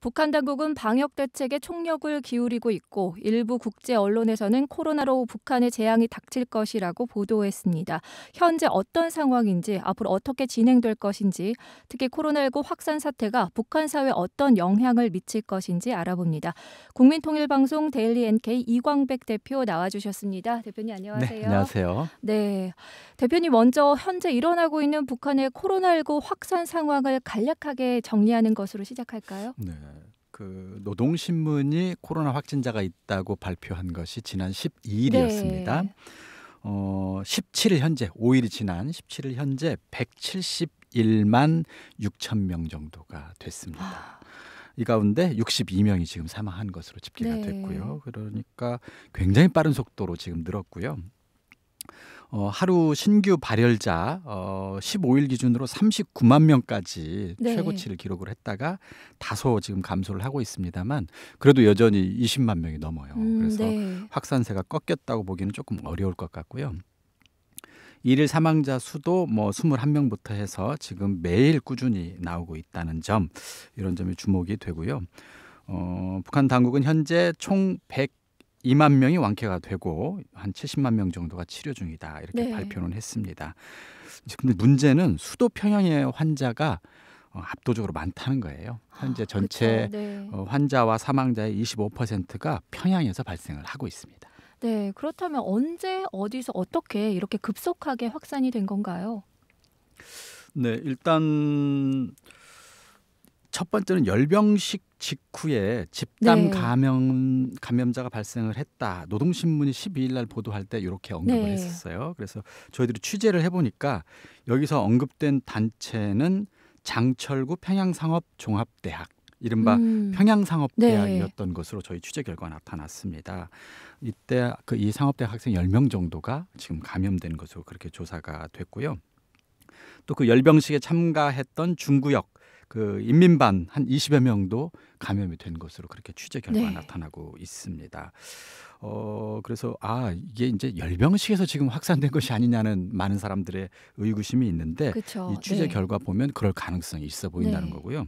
북한 당국은 방역 대책에 총력을 기울이고 있고 일부 국제 언론에서는 코로나로 북한의 재앙이 닥칠 것이라고 보도했습니다. 현재 어떤 상황인지 앞으로 어떻게 진행될 것인지 특히 코로나19 확산 사태가 북한 사회에 어떤 영향을 미칠 것인지 알아봅니다. 국민통일방송 데일리 NK 이광백 대표 나와주셨습니다. 대표님 네, 안녕하세요. 네, 안녕하세요. 네, 대표님 먼저 현재 일어나고 있는 북한의 코로나19 확산 상황을 간략하게 정리하는 것으로 시작할까요? 네. 그 노동신문이 코로나 확진자가 있다고 발표한 것이 지난 12일이었습니다. 네. 어, 17일 현재 5일이 지난 17일 현재 171만 6천 명 정도가 됐습니다. 아. 이 가운데 62명이 지금 사망한 것으로 집계가 네. 됐고요. 그러니까 굉장히 빠른 속도로 지금 늘었고요. 어, 하루 신규 발열자 어, 15일 기준으로 39만 명까지 네. 최고치를 기록을 했다가 다소 지금 감소를 하고 있습니다만 그래도 여전히 20만 명이 넘어요. 음, 그래서 네. 확산세가 꺾였다고 보기는 조금 어려울 것 같고요. 일일 사망자 수도 뭐 21명부터 해서 지금 매일 꾸준히 나오고 있다는 점 이런 점이 주목이 되고요. 어, 북한 당국은 현재 총100 2만 명이 완쾌가 되고 한 70만 명 정도가 치료 중이다 이렇게 네. 발표는 했습니다. 그런데 문제는 수도 평양의 환자가 어, 압도적으로 많다는 거예요. 현재 아, 전체 그 네. 어, 환자와 사망자의 25%가 평양에서 발생을 하고 있습니다. 네, 그렇다면 언제 어디서 어떻게 이렇게 급속하게 확산이 된 건가요? 네, 일단 첫 번째는 열병식 직후에 집단 네. 감염 감염자가 발생을 했다. 노동신문이 12일 날 보도할 때 이렇게 언급을 네. 했었어요. 그래서 저희들이 취재를 해 보니까 여기서 언급된 단체는 장철구 평양상업종합대학 이른바 음. 평양상업대학이었던 네. 것으로 저희 취재 결과가 나타났습니다. 이때 그 이 상업대학 학생 10명 정도가 지금 감염된 것으로 그렇게 조사가 됐고요. 또 그 열병식에 참가했던 중구역 그 인민반 한 20여 명도 감염이 된 것으로 그렇게 취재 결과 네. 나타나고 있습니다. 어 그래서 아 이게 이제 열병식에서 지금 확산된 것이 아니냐는 많은 사람들의 의구심이 있는데 그쵸. 이 취재 네. 결과 보면 그럴 가능성이 있어 보인다는 네. 거고요.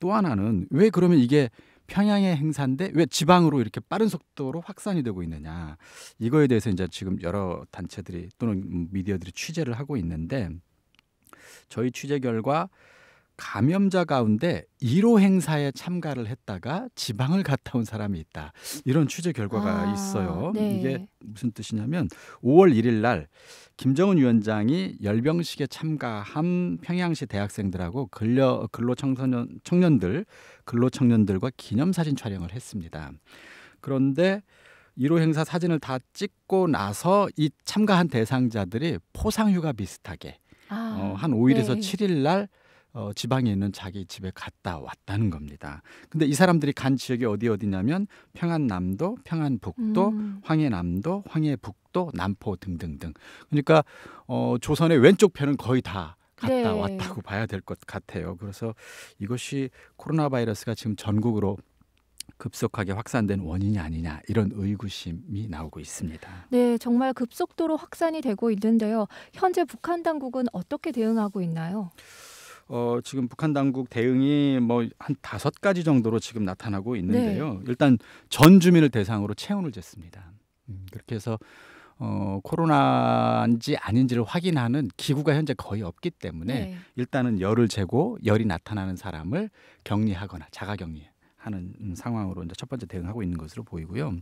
또 하나는 왜 그러면 이게 평양의 행사인데 왜 지방으로 이렇게 빠른 속도로 확산이 되고 있느냐 이거에 대해서 이제 지금 여러 단체들이 또는 음, 미디어들이 취재를 하고 있는데 저희 취재 결과 감염자 가운데 1호 행사에 참가를 했다가 지방을 갔다 온 사람이 있다. 이런 취재 결과가 아, 있어요. 네. 이게 무슨 뜻이냐면 5월 1일 날 김정은 위원장이 열병식에 참가한 평양시 대학생들하고 근려 근로 청소년 청년들 근로 청년들과 기념 사진 촬영을 했습니다. 그런데 1호 행사 사진을 다 찍고 나서 이 참가한 대상자들이 포상휴가 비슷하게 아, 어, 한 5일에서 네. 7일 날 어, 지방에 있는 자기 집에 갔다 왔다는 겁니다. 근데 이 사람들이 간 지역이 어디 어디냐면 평안남도, 평안북도, 음. 황해남도, 황해북도, 남포 등등등. 그러니까 어, 조선의 왼쪽 편은 거의 다 갔다 네. 왔다고 봐야 될 것 같아요. 그래서 이것이 코로나 바이러스가 지금 전국으로 급속하게 확산된 원인이 아니냐 이런 의구심이 나오고 있습니다. 네, 정말 급속도로 확산이 되고 있는데요. 현재 북한 당국은 어떻게 대응하고 있나요? 어, 지금 북한 당국 대응이 뭐한 다섯 가지 정도로 지금 나타나고 네. 있는데요. 네. 일단 전 주민을 대상으로 체온을 쟀습니다. 음, 그렇게 해서 어, 코로나인지 아닌지를 확인하는 기구가 현재 거의 없기 때문에 네. 일단은 열을 재고 열이 나타나는 사람을 격리하거나 자가격리하는 음, 상황으로 이제 첫 번째 대응하고 있는 것으로 보이고요.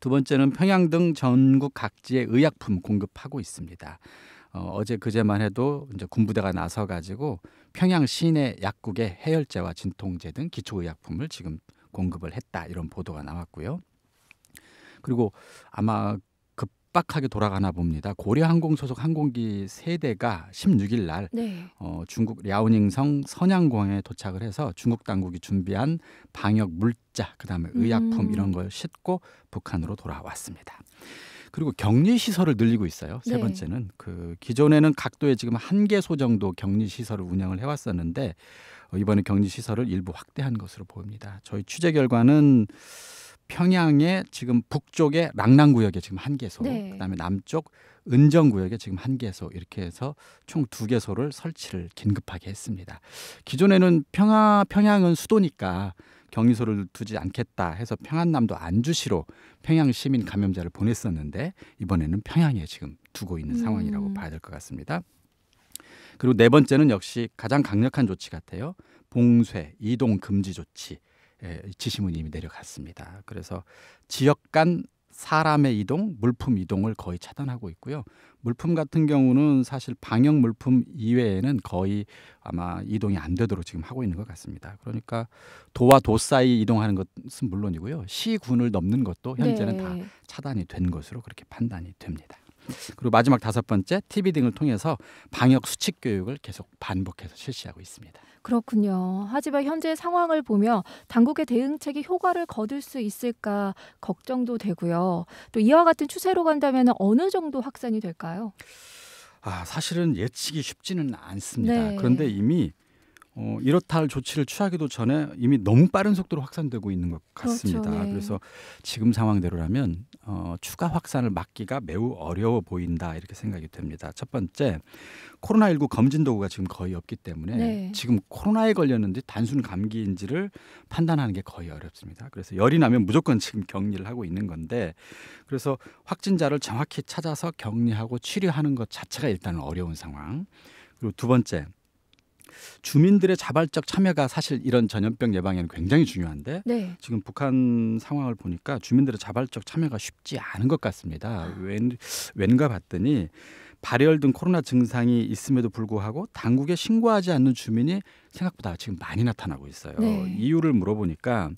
두 번째는 평양 등 전국 각지의 의약품 공급하고 있습니다. 어, 어제 그제만 해도 이제 군부대가 나서 가지고 평양 시내 약국에 해열제와 진통제 등 기초의약품을 지금 공급을 했다 이런 보도가 나왔고요. 그리고 아마 급박하게 돌아가나 봅니다. 고려항공 소속 항공기 세대가 16일 날 네. 어, 중국 랴오닝성 선양공에 항 도착을 해서 중국 당국이 준비한 방역 물자, 그다음에 의약품 음. 이런 걸 싣고 북한으로 돌아왔습니다. 그리고 격리 시설을 늘리고 있어요. 세 네. 번째는 그 기존에는 각도에 지금 한 개소 정도 격리 시설을 운영을 해왔었는데 어, 이번에 격리 시설을 일부 확대한 것으로 보입니다. 저희 취재 결과는 평양의 지금 북쪽의 랑랑 구역에 지금 한 개소, 네. 그다음에 남쪽 은정 구역에 지금 한 개소 이렇게 해서 총 두 개소를 설치를 긴급하게 했습니다. 기존에는 평화 평양은 수도니까 격리소를 두지 않겠다 해서 평안남도 안주시로 평양 시민 감염자를 보냈었는데 이번에는 평양에 지금 두고 있는 음. 상황이라고 봐야 될 것 같습니다. 그리고 네 번째는 역시 가장 강력한 조치 같아요. 봉쇄, 이동 금지 조치. 예, 지시문이 이미 내려갔습니다. 그래서 지역 간 사람의 이동, 물품 이동을 거의 차단하고 있고요. 물품 같은 경우는 사실 방역 물품 이외에는 거의 아마 이동이 안 되도록 지금 하고 있는 것 같습니다. 그러니까 도와 도 사이 이동하는 것은 물론이고요. 시군을 넘는 것도 현재는 네. 다 차단이 된 것으로 그렇게 판단이 됩니다. 그리고 마지막 다섯 번째 TV 등을 통해서 방역 수칙 교육을 계속 반복해서 실시하고 있습니다. 그렇군요. 하지만 현재 상황을 보며 당국의 대응책이 효과를 거둘 수 있을까 걱정도 되고요. 또 이와 같은 추세로 간다면 어느 정도 확산이 될까요? 아, 사실은 예측이 쉽지는 않습니다. 네. 그런데 이미 어, 이렇다 할 조치를 취하기도 전에 이미 너무 빠른 속도로 확산되고 있는 것 같습니다. 그렇죠, 네. 그래서 지금 상황대로라면 어, 추가 확산을 막기가 매우 어려워 보인다 이렇게 생각이 됩니다. 첫 번째, 코로나19 검진 도구가 지금 거의 없기 때문에 네. 지금 코로나에 걸렸는지 단순 감기인지를 판단하는 게 거의 어렵습니다. 그래서 열이 나면 무조건 지금 격리를 하고 있는 건데 그래서 확진자를 정확히 찾아서 격리하고 치료하는 것 자체가 일단은 어려운 상황. 그리고 두 번째, 주민들의 자발적 참여가 사실 이런 전염병 예방에는 굉장히 중요한데 네. 지금 북한 상황을 보니까 주민들의 자발적 참여가 쉽지 않은 것 같습니다. 왠, 아. 왠가 봤더니 발열 등 코로나 증상이 있음에도 불구하고 당국에 신고하지 않는 주민이 생각보다 지금 많이 나타나고 있어요. 네. 이유를 물어보니까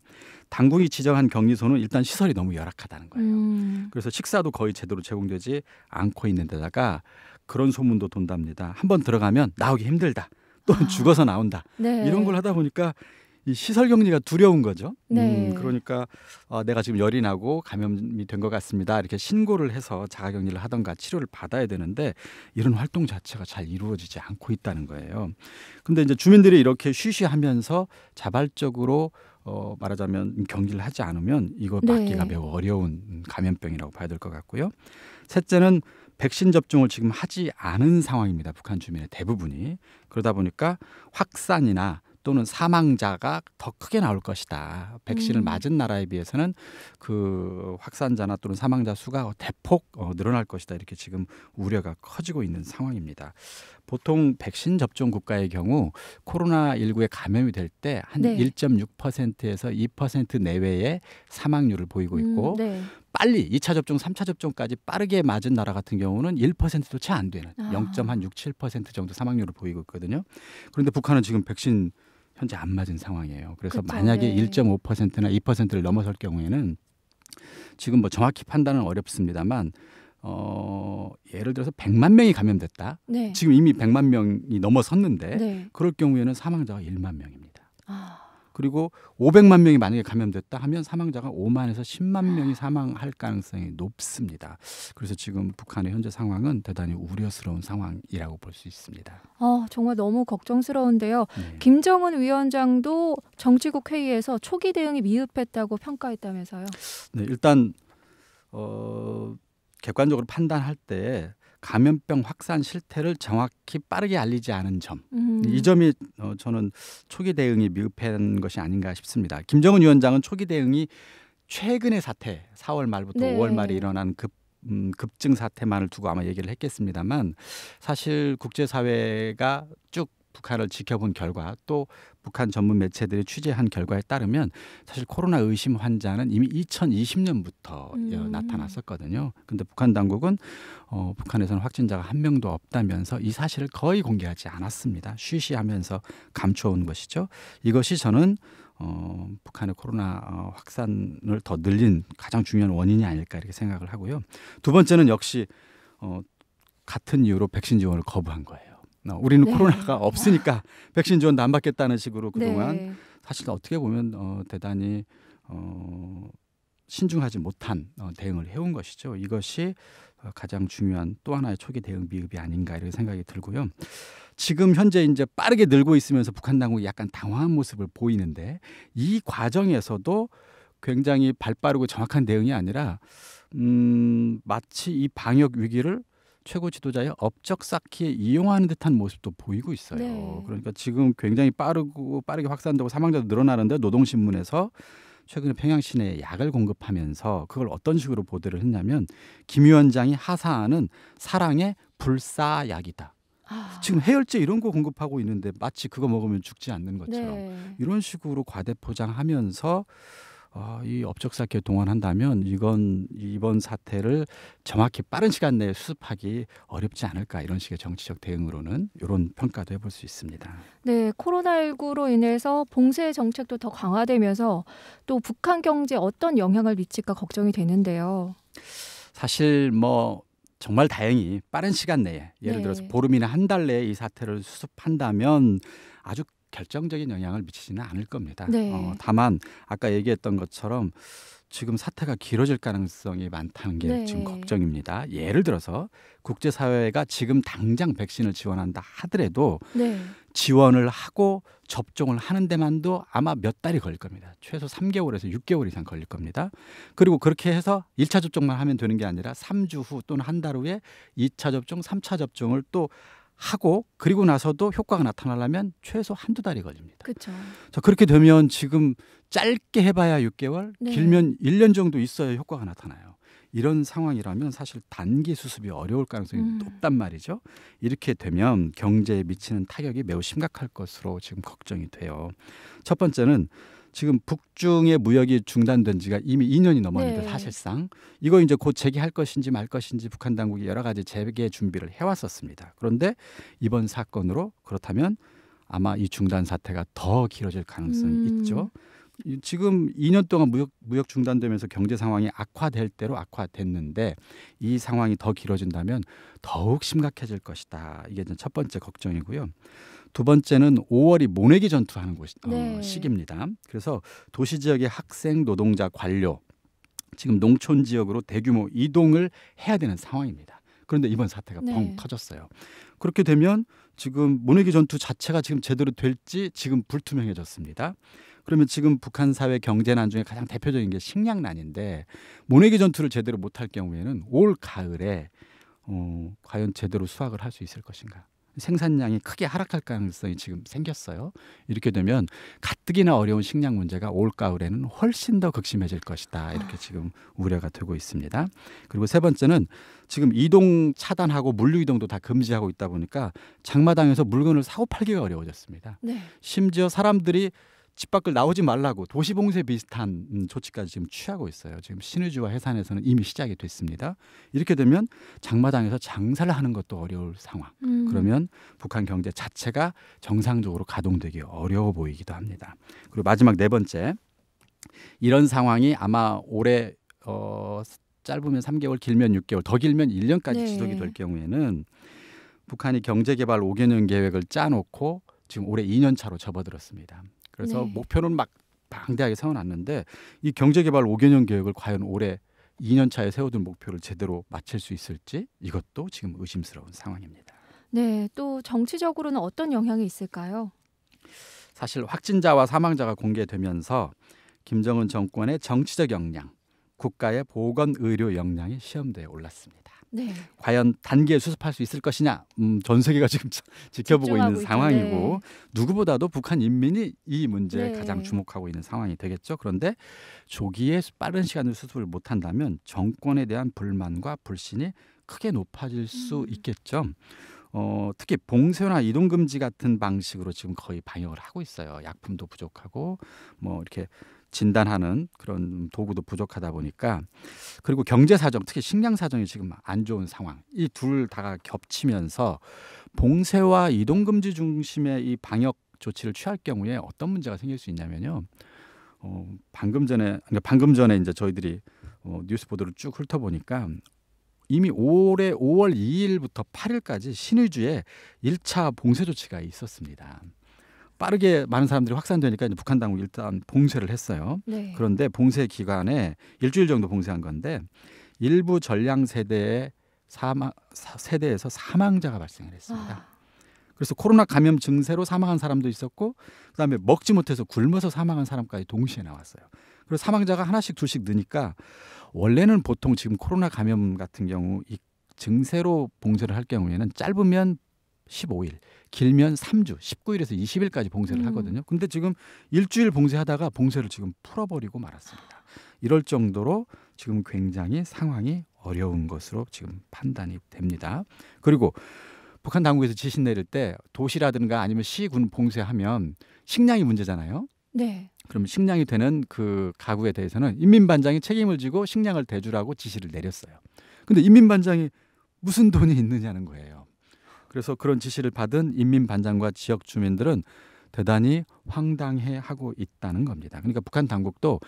당국이 지정한 격리소는 일단 시설이 너무 열악하다는 거예요. 음. 그래서 식사도 거의 제대로 제공되지 않고 있는 데다가 그런 소문도 돈답니다. 한번 들어가면 나오기 힘들다. 또는 아. 죽어서 나온다. 네. 이런 걸 하다 보니까 이 시설 격리가 두려운 거죠. 음, 네. 음, 그러니까 어, 내가 지금 열이 나고 감염이 된 것 같습니다. 이렇게 신고를 해서 자가 격리를 하던가 치료를 받아야 되는데 이런 활동 자체가 잘 이루어지지 않고 있다는 거예요. 근데 이제 주민들이 이렇게 쉬쉬하면서 자발적으로 어, 말하자면 경기를 하지 않으면 이거 막기가 네. 매우 어려운 감염병이라고 봐야 될 것 같고요. 셋째는 백신 접종을 지금 하지 않은 상황입니다. 북한 주민의 대부분이 그러다 보니까 확산이나 또는 사망자가 더 크게 나올 것이다. 백신을 음. 맞은 나라에 비해서는 그 확산자나 또는 사망자 수가 대폭 어, 늘어날 것이다. 이렇게 지금 우려가 커지고 있는 상황입니다. 보통 백신 접종 국가의 경우 코로나19에 감염이 될 때 한 1.6%에서 2% 내외의 사망률을 보이고 음, 있고 음, 빨리 2차 접종, 3차 접종까지 빠르게 맞은 나라 같은 경우는 1%도 채 안 되는 아. 0.67% 정도 사망률을 보이고 있거든요. 그런데 북한은 지금 백신 현재 안 맞은 상황이에요. 그래서 그쵸, 만약에 네. 1.5%나 2%를 넘어설 경우에는 지금 뭐 정확히 판단은 어렵습니다만 어, 예를 들어서 100만 명이 감염됐다. 네. 지금 이미 100만 명이 넘어섰는데 네. 그럴 경우에는 사망자가 1만 명입니다. 아. 그리고 500만 명이 만약에 감염됐다 하면 사망자가 5만에서 10만 명이 사망할 가능성이 높습니다. 그래서 지금 북한의 현재 상황은 대단히 우려스러운 상황이라고 볼 수 있습니다. 아, 정말 너무 걱정스러운데요. 네. 김정은 위원장도 정치국 회의에서 초기 대응이 미흡했다고 평가했다면서요. 네, 일단 어 객관적으로 판단할 때 감염병 확산 실태를 정확히 빠르게 알리지 않은 점. 음. 이 점이 어, 저는 초기 대응이 미흡한 것이 아닌가 싶습니다. 김정은 위원장은 초기 대응이 최근의 사태, 4월 말부터 네. 5월 말에 일어난 급 음, 급증 사태만을 두고 아마 얘기를 했겠습니다만 사실 국제사회가 쭉 북한을 지켜본 결과 또 북한 전문 매체들이 취재한 결과에 따르면 사실 코로나 의심 환자는 이미 2020년부터 예, 음. 나타났었거든요. 근데 북한 당국은 어, 북한에서는 확진자가 한 명도 없다면서 이 사실을 거의 공개하지 않았습니다. 쉬쉬하면서 감춰온 것이죠. 이것이 저는 어, 북한의 코로나 어, 확산을 더 늘린 가장 중요한 원인이 아닐까 이렇게 생각을 하고요. 두 번째는 역시 어, 같은 이유로 백신 지원을 거부한 거예요. 어, 우리는 네. 코로나가 없으니까 백신 지원도 안 받겠다는 식으로 네. 그동안 네. 사실 어떻게 보면 어, 대단히 어, 신중하지 못한 어, 대응을 해온 것이죠. 이것이 어, 가장 중요한 또 하나의 초기 대응 비읍이 아닌가 이런 생각이 들고요. 지금 현재 이제 빠르게 늘고 있으면서 북한 당국이 약간 당황한 모습을 보이는데 이 과정에서도 굉장히 발빠르고 정확한 대응이 아니라 음, 마치 이 방역 위기를 최고 지도자의 업적 쌓기에 이용하는 듯한 모습도 보이고 있어요. 네. 그러니까 지금 굉장히 빠르고 빠르게 확산되고 사망자도 늘어나는데 노동신문에서 최근에 평양 시내에 약을 공급하면서 그걸 어떤 식으로 보도를 했냐면 김 위원장이 하사하는 사랑의 불사약이다. 아. 지금 해열제 이런 거 공급하고 있는데 마치 그거 먹으면 죽지 않는 것처럼 네. 이런 식으로 과대 포장하면서 어, 아, 이업적사태에 동원한다면 이건 이번 사태를 정확히 빠른 시간 내에 수습하기 어렵지 않을까 이런 식의 정치적 대응으로는 이런 평가도 해볼 수 있습니다. 네, 코로나19로 인해서 봉쇄 정책도 더 강화되면서 또 북한 경제 어떤 영향을 미칠까 걱정이 되는데요. 사실 뭐 정말 다행히 빠른 시간 내에 예를 네. 들어서 보름이나 한 달 내에 이 사태를 수습한다면 아주 결정적인 영향을 미치지는 않을 겁니다. 네. 어, 다만 아까 얘기했던 것처럼 지금 사태가 길어질 가능성이 많다는 게 네. 지금 걱정입니다. 예를 들어서 국제사회가 지금 당장 백신을 지원한다 하더라도 네. 지원을 하고 접종을 하는 데만도 아마 몇 달이 걸릴 겁니다. 최소 3개월에서 6개월 이상 걸릴 겁니다. 그리고 그렇게 해서 1차 접종만 하면 되는 게 아니라 3주 후 또는 한 달 후에 2차 접종, 3차 접종을 또 하고 그리고 나서도 효과가 나타나려면 최소 한두 달이 걸립니다. 그렇죠. 그렇게 되면 지금 짧게 해 봐야 6개월, 네. 길면 1년 정도 있어야 효과가 나타나요. 이런 상황이라면 사실 단기 수습이 어려울 가능성이 음. 높단 말이죠. 이렇게 되면 경제에 미치는 타격이 매우 심각할 것으로 지금 걱정이 돼요. 첫 번째는 지금 북중의 무역이 중단된 지가 이미 2년이 넘었는데 네. 사실상 이거 이제 곧 재개할 것인지 말 것인지 북한 당국이 여러 가지 재개 준비를 해왔었습니다. 그런데 이번 사건으로 그렇다면 아마 이 중단 사태가 더 길어질 가능성이 음. 있죠. 지금 2년 동안 무역, 무역 중단되면서 경제 상황이 악화될 대로 악화됐는데 이 상황이 더 길어진다면 더욱 심각해질 것이다. 이게 첫 번째 걱정이고요. 두 번째는 5월이 모내기 전투하는 곳 어, 네. 어, 시기입니다. 그래서 도시 지역의 학생, 노동자, 관료 지금 농촌 지역으로 대규모 이동을 해야 되는 상황입니다. 그런데 이번 사태가 네. 뻥 터졌어요. 그렇게 되면 지금 모내기 전투 자체가 지금 제대로 될지 지금 불투명해졌습니다. 그러면 지금 북한 사회 경제난 중에 가장 대표적인 게 식량난인데 모내기 전투를 제대로 못 할 경우에는 올 가을에 어, 과연 제대로 수확을 할 수 있을 것인가 생산량이 크게 하락할 가능성이 지금 생겼어요. 이렇게 되면 가뜩이나 어려운 식량 문제가 올 가을에는 훨씬 더 극심해질 것이다. 이렇게 아. 지금 우려가 되고 있습니다. 그리고 세 번째는 지금 이동 차단하고 물류 이동도 다 금지하고 있다 보니까 장마당에서 물건을 사고 팔기가 어려워졌습니다. 네. 심지어 사람들이 집 밖을 나오지 말라고 도시 봉쇄 비슷한 음, 조치까지 지금 취하고 있어요. 지금 신의주와 해산에서는 이미 시작이 됐습니다. 이렇게 되면 장마당에서 장사를 하는 것도 어려울 상황. 음. 그러면 북한 경제 자체가 정상적으로 가동되기 어려워 보이기도 합니다. 그리고 마지막 네 번째 이런 상황이 아마 올해 어, 짧으면 3개월, 길면 6개월, 더 길면 1년까지 네. 지속이 될 경우에는 북한이 경제개발 5개년 계획을 짜놓고 지금 올해 2년 차로 접어들었습니다. 그래서 네. 목표는 막 방대하게 세워놨는데 이 경제개발 5개년 계획을 과연 올해 2년 차에 세워둔 목표를 제대로 마칠 수 있을지 이것도 지금 의심스러운 상황입니다. 네, 또 정치적으로는 어떤 영향이 있을까요? 사실 확진자와 사망자가 공개되면서 김정은 정권의 정치적 역량 국가의 보건 의료 역량이 시험대에 올랐습니다. 네. 과연 단기에 수습할 수 있을 것이냐 음, 전 세계가 지금 지켜보고 있는 상황이고 네. 누구보다도 북한 인민이 이 문제에 네. 가장 주목하고 있는 상황이 되겠죠. 그런데 조기에 빠른 시간으 수습을 못한다면 정권에 대한 불만과 불신이 크게 높아질 수 음. 있겠죠. 어, 특히 봉쇄나 이동 금지 같은 방식으로 지금 거의 방역을 하고 있어요. 약품도 부족하고 뭐 이렇게 진단하는 그런 도구도 부족하다 보니까 그리고 경제 사정 특히 식량 사정이 지금 안 좋은 상황 이 둘 다가 겹치면서 봉쇄와 이동 금지 중심의 이 방역 조치를 취할 경우에 어떤 문제가 생길 수 있냐면요. 어, 방금 전에 그러니까 방금 전에 이제 저희들이 어, 뉴스 보도를 쭉 훑어보니까 이미 올해 5월 2일부터 8일까지 신의주에 1차 봉쇄 조치가 있었습니다. 빠르게 많은 사람들이 확산되니까 이제 북한 당국 이 일단 봉쇄를 했어요. 네. 그런데 봉쇄 기간에 일주일 정도 봉쇄한 건데 일부 전량 세대에 사망 세대에서 사망자가 발생을 했습니다. 아. 그래서 코로나 감염 증세로 사망한 사람도 있었고 그다음에 먹지 못해서 굶어서 사망한 사람까지 동시에 나왔어요. 그리고 사망자가 하나씩 둘씩 느니까 원래는 보통 지금 코로나 감염 같은 경우 이 증세로 봉쇄를 할 경우에는 짧으면 15일, 길면 3주, 19일에서 20일까지 봉쇄를 음. 하거든요. 근데 지금 일주일 봉쇄하다가 봉쇄를 지금 풀어버리고 말았습니다. 이럴 정도로 지금 굉장히 상황이 어려운 것으로 지금 판단이 됩니다. 그리고 북한 당국에서 지시 내릴 때 도시라든가 아니면 시군 봉쇄하면 식량이 문제잖아요. 네. 그럼 식량이 되는 그 가구에 대해서는 인민반장이 책임을 지고 식량을 대주라고 지시를 내렸어요. 근데 인민반장이 무슨 돈이 있느냐는 거예요. 그래서 그런 지시를 받은 인민반장과 지역 주민들은 대단히 황당해 하고 있다는 겁니다. 그러니까 북한 당국도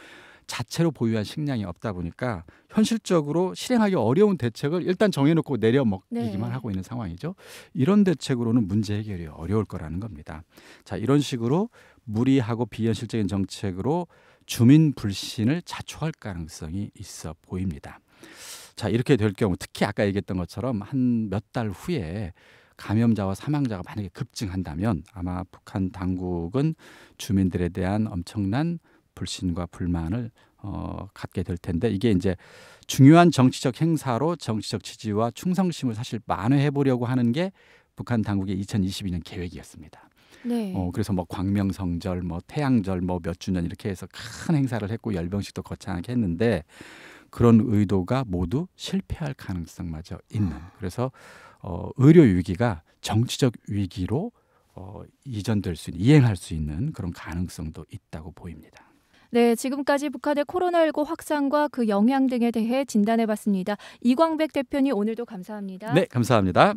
자체로 보유한 식량이 없다 보니까 현실적으로 실행하기 어려운 대책을 일단 정해놓고 내려먹기만 네. 하고 있는 상황이죠. 이런 대책으로는 문제 해결이 어려울 거라는 겁니다. 자, 이런 식으로 무리하고 비현실적인 정책으로 주민 불신을 자초할 가능성이 있어 보입니다. 자, 이렇게 될 경우 특히 아까 얘기했던 것처럼 한 몇 달 후에 감염자와 사망자가 만약에 급증한다면 아마 북한 당국은 주민들에 대한 엄청난 불신과 불만을 어, 갖게 될 텐데 이게 이제 중요한 정치적 행사로 정치적 지지와 충성심을 사실 만회해 보려고 하는 게 북한 당국의 2022년 계획이었습니다. 네. 어, 그래서 뭐 광명성절, 뭐 태양절, 뭐 몇 주년 이렇게 해서 큰 행사를 했고 열병식도 거창하게 했는데 그런 의도가 모두 실패할 가능성마저 있는. 아. 그래서 어, 의료 위기가 정치적 위기로 어, 이전될 수 있는, 이행할 수 있는 그런 가능성도 있다고 보입니다. 네, 지금까지 북한의 코로나19 확산과 그 영향 등에 대해 진단해 봤습니다. 이광백 대표님 오늘도 감사합니다. 네, 감사합니다.